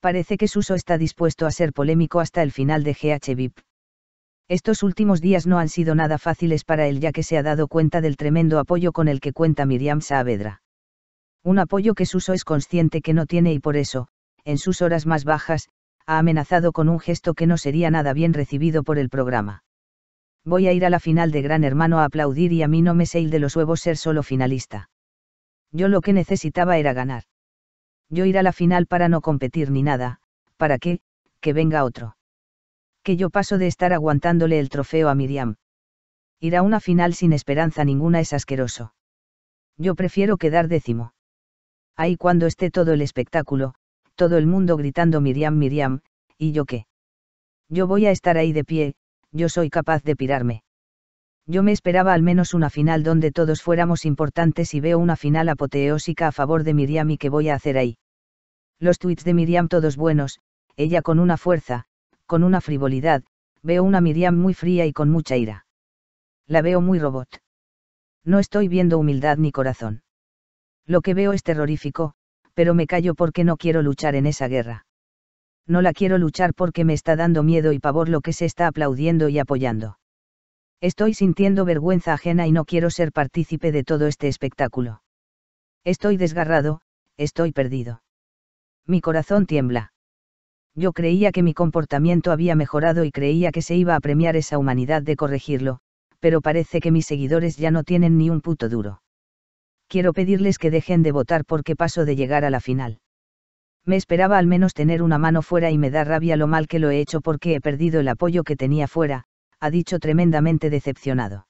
parece que Suso está dispuesto a ser polémico hasta el final de GHVIP. Estos últimos días no han sido nada fáciles para él ya que se ha dado cuenta del tremendo apoyo con el que cuenta Miriam Saavedra. Un apoyo que Suso es consciente que no tiene y por eso, en sus horas más bajas, ha amenazado con un gesto que no sería nada bien recibido por el programa. Voy a ir a la final de Gran Hermano a aplaudir y a mí no me sé il de los huevos ser solo finalista. Yo lo que necesitaba era ganar yo ir a la final para no competir ni nada, para qué, que venga otro. Que yo paso de estar aguantándole el trofeo a Miriam. Ir a una final sin esperanza ninguna es asqueroso. Yo prefiero quedar décimo. Ahí cuando esté todo el espectáculo, todo el mundo gritando Miriam, Miriam, ¿y yo qué? Yo voy a estar ahí de pie, yo soy capaz de pirarme. Yo me esperaba al menos una final donde todos fuéramos importantes y veo una final apoteósica a favor de Miriam y qué voy a hacer ahí. Los tweets de Miriam todos buenos, ella con una fuerza, con una frivolidad, veo una Miriam muy fría y con mucha ira. La veo muy robot. No estoy viendo humildad ni corazón. Lo que veo es terrorífico, pero me callo porque no quiero luchar en esa guerra. No la quiero luchar porque me está dando miedo y pavor lo que se está aplaudiendo y apoyando. Estoy sintiendo vergüenza ajena y no quiero ser partícipe de todo este espectáculo. Estoy desgarrado, estoy perdido mi corazón tiembla. Yo creía que mi comportamiento había mejorado y creía que se iba a premiar esa humanidad de corregirlo, pero parece que mis seguidores ya no tienen ni un puto duro. Quiero pedirles que dejen de votar porque paso de llegar a la final. Me esperaba al menos tener una mano fuera y me da rabia lo mal que lo he hecho porque he perdido el apoyo que tenía fuera, ha dicho tremendamente decepcionado.